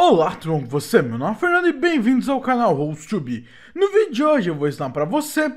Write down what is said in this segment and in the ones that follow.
Olá com você é meu nome é Fernando e bem-vindos ao canal host No vídeo de hoje eu vou ensinar para você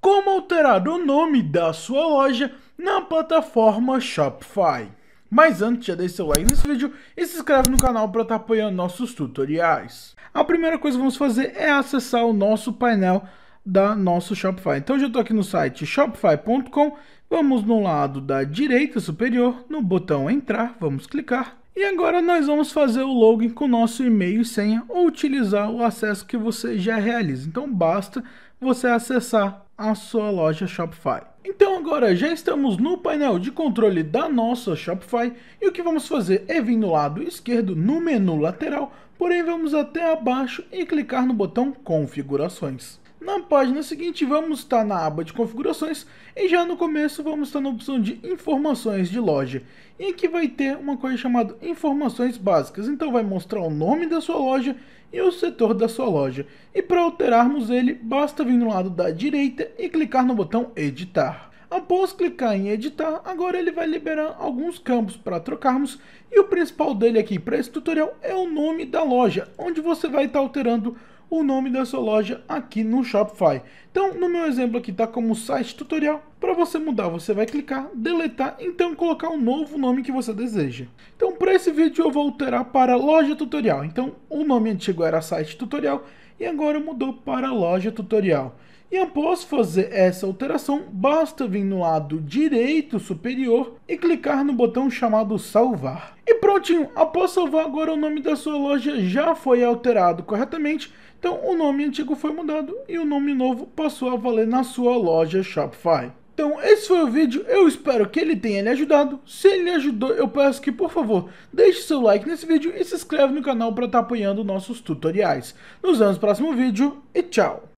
como alterar o nome da sua loja na plataforma Shopify. Mas antes, já deixa seu like nesse vídeo e se inscreve no canal para estar tá apoiando nossos tutoriais. A primeira coisa que vamos fazer é acessar o nosso painel da nosso Shopify. Então já estou aqui no site shopify.com, vamos no lado da direita superior, no botão entrar, vamos clicar e agora nós vamos fazer o login com o nosso e-mail e senha ou utilizar o acesso que você já realiza. Então basta você acessar a sua loja Shopify. Então agora já estamos no painel de controle da nossa Shopify e o que vamos fazer é vir no lado esquerdo no menu lateral, porém vamos até abaixo e clicar no botão configurações. Na página seguinte, vamos estar tá na aba de configurações e já no começo vamos estar tá na opção de informações de loja. E aqui vai ter uma coisa chamada informações básicas, então vai mostrar o nome da sua loja e o setor da sua loja. E para alterarmos ele, basta vir no lado da direita e clicar no botão editar. Após clicar em editar, agora ele vai liberar alguns campos para trocarmos e o principal dele aqui para esse tutorial é o nome da loja, onde você vai estar tá alterando o nome da sua loja aqui no Shopify. Então, no meu exemplo aqui está como site tutorial. Para você mudar, você vai clicar, deletar, então colocar o um novo nome que você deseja. Então, para esse vídeo eu vou alterar para loja tutorial. Então, o nome antigo era site tutorial e agora mudou para a loja tutorial. E após fazer essa alteração, basta vir no lado direito superior e clicar no botão chamado salvar. E prontinho, após salvar agora o nome da sua loja já foi alterado corretamente, então o nome antigo foi mudado e o nome novo passou a valer na sua loja Shopify. Então esse foi o vídeo, eu espero que ele tenha lhe ajudado. Se ele ajudou, eu peço que por favor, deixe seu like nesse vídeo e se inscreve no canal para estar tá apoiando nossos tutoriais. Nos vemos no próximo vídeo e tchau!